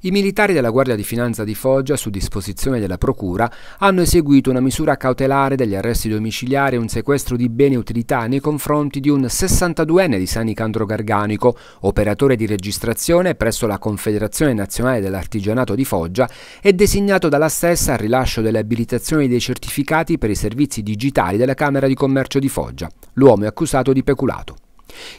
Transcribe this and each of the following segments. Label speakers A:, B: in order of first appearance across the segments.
A: I militari della Guardia di Finanza di Foggia, su disposizione della Procura, hanno eseguito una misura cautelare degli arresti domiciliari e un sequestro di beni e utilità nei confronti di un 62enne di Sanicandro Garganico, operatore di registrazione presso la Confederazione Nazionale dell'Artigianato di Foggia e designato dalla stessa al rilascio delle abilitazioni dei certificati per i servizi digitali della Camera di Commercio di Foggia. L'uomo è accusato di peculato.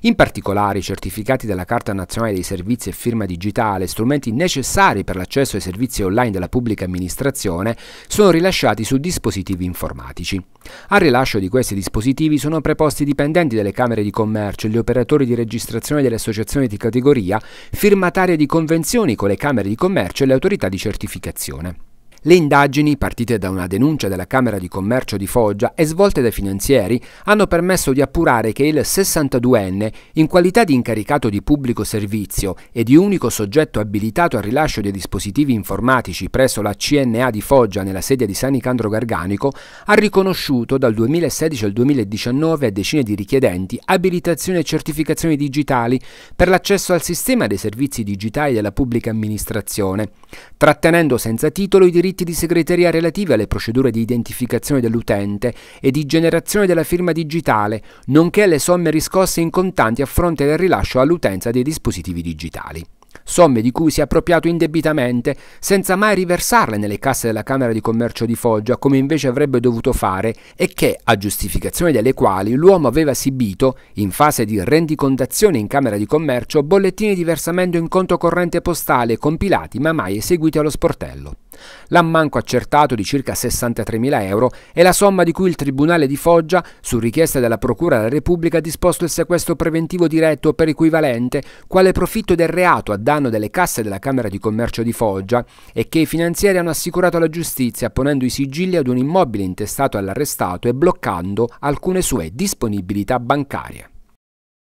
A: In particolare i certificati della Carta Nazionale dei Servizi e firma digitale, strumenti necessari per l'accesso ai servizi online della pubblica amministrazione, sono rilasciati su dispositivi informatici. Al rilascio di questi dispositivi sono preposti i dipendenti delle Camere di Commercio e gli operatori di registrazione delle associazioni di categoria, firmatarie di convenzioni con le Camere di Commercio e le autorità di certificazione. Le indagini, partite da una denuncia della Camera di Commercio di Foggia e svolte dai finanzieri, hanno permesso di appurare che il 62enne, in qualità di incaricato di pubblico servizio e di unico soggetto abilitato al rilascio dei dispositivi informatici presso la CNA di Foggia nella sede di San Nicandro Garganico, ha riconosciuto dal 2016 al 2019 a decine di richiedenti abilitazioni e certificazioni digitali per l'accesso al sistema dei servizi digitali della pubblica amministrazione, trattenendo senza titolo i diritti diritti di segreteria relativi alle procedure di identificazione dell'utente e di generazione della firma digitale, nonché le somme riscosse in contanti a fronte del rilascio all'utenza dei dispositivi digitali somme di cui si è appropriato indebitamente, senza mai riversarle nelle casse della Camera di Commercio di Foggia, come invece avrebbe dovuto fare, e che, a giustificazione delle quali, l'uomo aveva esibito, in fase di rendicontazione in Camera di Commercio, bollettini di versamento in conto corrente postale compilati ma mai eseguiti allo sportello. L'ammanco accertato di circa 63.000 euro è la somma di cui il Tribunale di Foggia, su richiesta della Procura della Repubblica, ha disposto il sequestro preventivo diretto per equivalente, quale profitto del reato a danno delle casse della Camera di Commercio di Foggia e che i finanzieri hanno assicurato alla giustizia ponendo i sigilli ad un immobile intestato all'arrestato e bloccando alcune sue disponibilità bancarie.